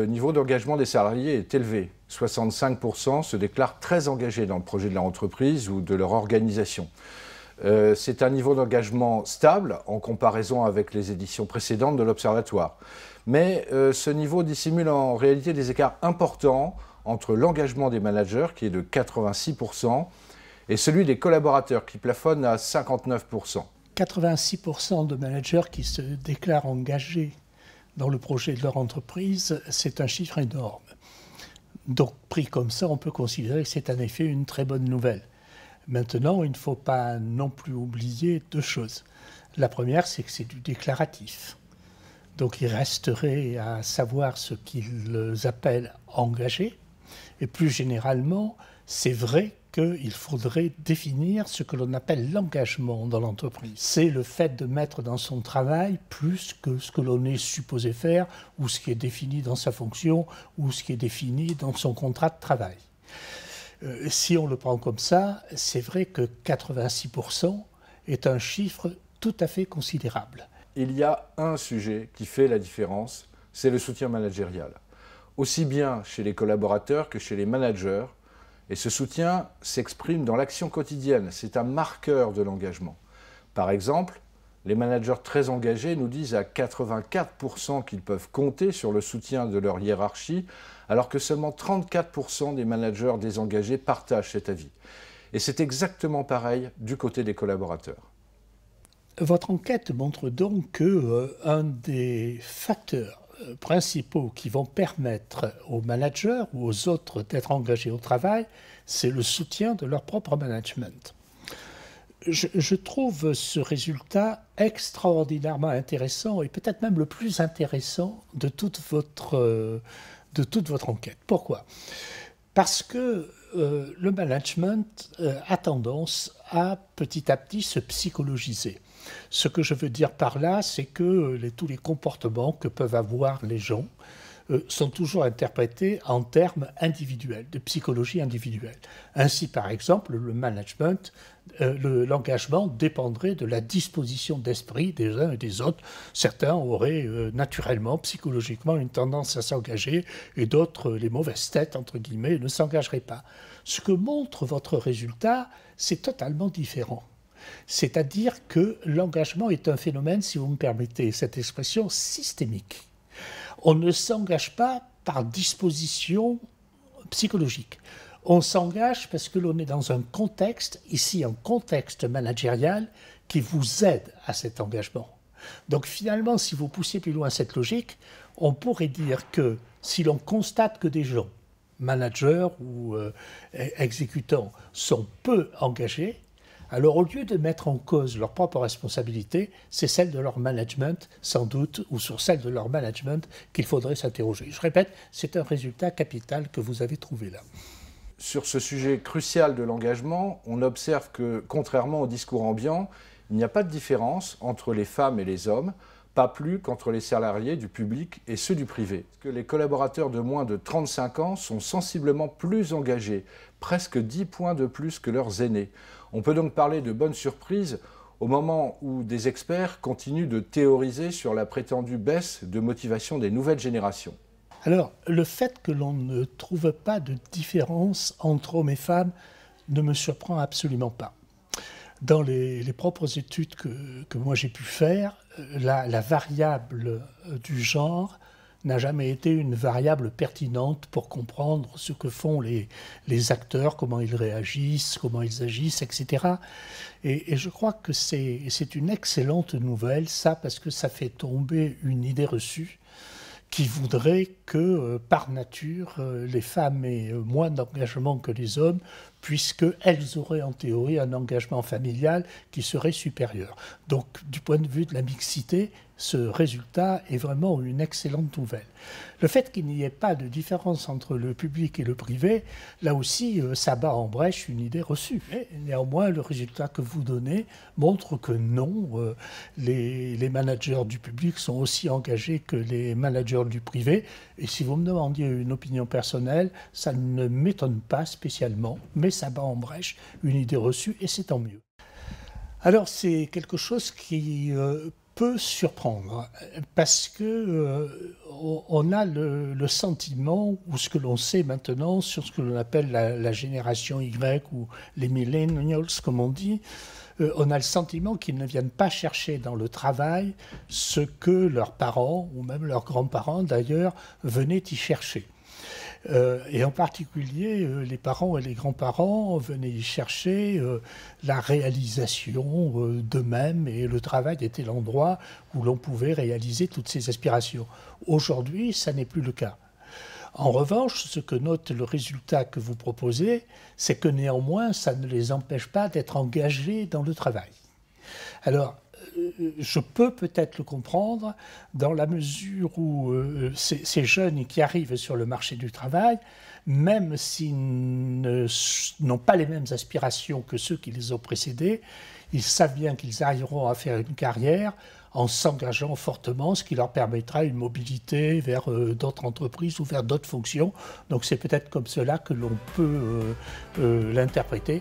le niveau d'engagement des salariés est élevé. 65% se déclarent très engagés dans le projet de leur entreprise ou de leur organisation. Euh, c'est un niveau d'engagement stable en comparaison avec les éditions précédentes de l'Observatoire. Mais euh, ce niveau dissimule en réalité des écarts importants entre l'engagement des managers, qui est de 86%, et celui des collaborateurs, qui plafonne à 59%. 86% de managers qui se déclarent engagés dans le projet de leur entreprise, c'est un chiffre énorme. Donc, pris comme ça, on peut considérer que c'est en effet une très bonne nouvelle. Maintenant, il ne faut pas non plus oublier deux choses. La première, c'est que c'est du déclaratif. Donc, il resterait à savoir ce qu'ils appellent engagé. Et plus généralement, c'est vrai qu'il faudrait définir ce que l'on appelle l'engagement dans l'entreprise. C'est le fait de mettre dans son travail plus que ce que l'on est supposé faire ou ce qui est défini dans sa fonction ou ce qui est défini dans son contrat de travail. Euh, si on le prend comme ça, c'est vrai que 86% est un chiffre tout à fait considérable. Il y a un sujet qui fait la différence, c'est le soutien managérial. Aussi bien chez les collaborateurs que chez les managers, et ce soutien s'exprime dans l'action quotidienne, c'est un marqueur de l'engagement. Par exemple, les managers très engagés nous disent à 84% qu'ils peuvent compter sur le soutien de leur hiérarchie, alors que seulement 34% des managers désengagés partagent cet avis. Et c'est exactement pareil du côté des collaborateurs. Votre enquête montre donc que euh, un des facteurs euh, principaux qui vont permettre aux managers ou aux autres d'être engagés au travail, c'est le soutien de leur propre management. Je, trouve ce résultat extraordinairement intéressant et peut-être même le plus intéressant de toute votre, euh, de toute votre enquête. Pourquoi Parce que euh, le management euh, a tendance à petit à petit se psychologiser. Ce que je veux dire par là, c'est que tous les comportements que peuvent avoir les gens, euh, sont toujours interprétés en termes individuels, de psychologie individuelle. Ainsi, par exemple, le management, euh, l'engagement dépendrait de la disposition d'esprit des uns et des autres. Certains auraient euh, naturellement, psychologiquement, une tendance à s'engager et d'autres, les mauvaises têtes, entre guillemets, ne s'engageraient pas. Ce que montre votre résultat, c'est totalement différent. C'est-à-dire que l'engagement est un phénomène, si vous me permettez cette expression, systémique. On ne s'engage pas par disposition psychologique. On s'engage parce que l'on est dans un contexte, ici un contexte managérial, qui vous aide à cet engagement. Donc finalement, si vous poussiez plus loin cette logique, on pourrait dire que si l'on constate que des gens, managers ou euh, exécutants, sont peu engagés, alors au lieu de mettre en cause leur propre responsabilité, c'est celle de leur management, sans doute, ou sur celle de leur management qu'il faudrait s'interroger. Je répète, c'est un résultat capital que vous avez trouvé là. Sur ce sujet crucial de l'engagement, on observe que, contrairement au discours ambiant, il n'y a pas de différence entre les femmes et les hommes pas plus qu'entre les salariés du public et ceux du privé. Que les collaborateurs de moins de 35 ans sont sensiblement plus engagés, presque 10 points de plus que leurs aînés. On peut donc parler de bonne surprise au moment où des experts continuent de théoriser sur la prétendue baisse de motivation des nouvelles générations. Alors, le fait que l'on ne trouve pas de différence entre hommes et femmes ne me surprend absolument pas dans les, propres études que, moi j'ai pu faire, euh, la, variable euh, du genre n'a jamais été une variable pertinente pour comprendre ce que font les, les acteurs, comment ils réagissent, comment ils agissent, etc. Et, et je crois que c'est une excellente nouvelle, ça, parce que ça fait tomber une idée reçue qui voudrait que, euh, par nature, les femmes aient moins d'engagement que les hommes, puisqu'elles auraient en théorie un engagement familial qui serait supérieur. Donc du point de vue de la mixité, ce résultat est vraiment une excellente nouvelle. Le fait qu'il n'y ait pas de différence entre le public et le privé, là aussi, euh, ça bat en brèche une idée reçue. néanmoins, le résultat que vous donnez montre que non, euh, les, managers du public sont aussi engagés que les managers du privé. Et si vous me demandiez une opinion personnelle, ça ne m'étonne pas spécialement, ça bat en brèche une idée reçue et c'est tant mieux. Alors c'est quelque chose qui euh, peut surprendre parce que euh, on a le, sentiment ou ce que l'on sait maintenant sur ce que l'on appelle la, génération Y ou les millennials comme on dit, euh, on a le sentiment qu'ils ne viennent pas chercher dans le travail ce que leurs parents ou même leurs grands-parents d'ailleurs venaient y chercher. Euh, et en particulier, euh, les parents et les grands-parents venaient chercher euh, la réalisation d'eux-mêmes et le travail était l'endroit où l'on pouvait réaliser toutes ces aspirations. Aujourd'hui, ça n'est plus le cas. En revanche, ce que note le résultat que vous proposez, c'est que néanmoins, ça ne les empêche pas d'être engagés dans le travail. Alors, je peux peut-être le comprendre dans la mesure où euh, ces, jeunes qui arrivent sur le marché du travail, même s'ils n'ont pas les mêmes aspirations que ceux qui les ont précédés, ils savent bien qu'ils arriveront à faire une carrière en s'engageant fortement, ce qui leur permettra une mobilité vers euh, d'autres entreprises ou vers d'autres fonctions. Donc c'est peut-être comme cela que l'on peut euh, l'interpréter.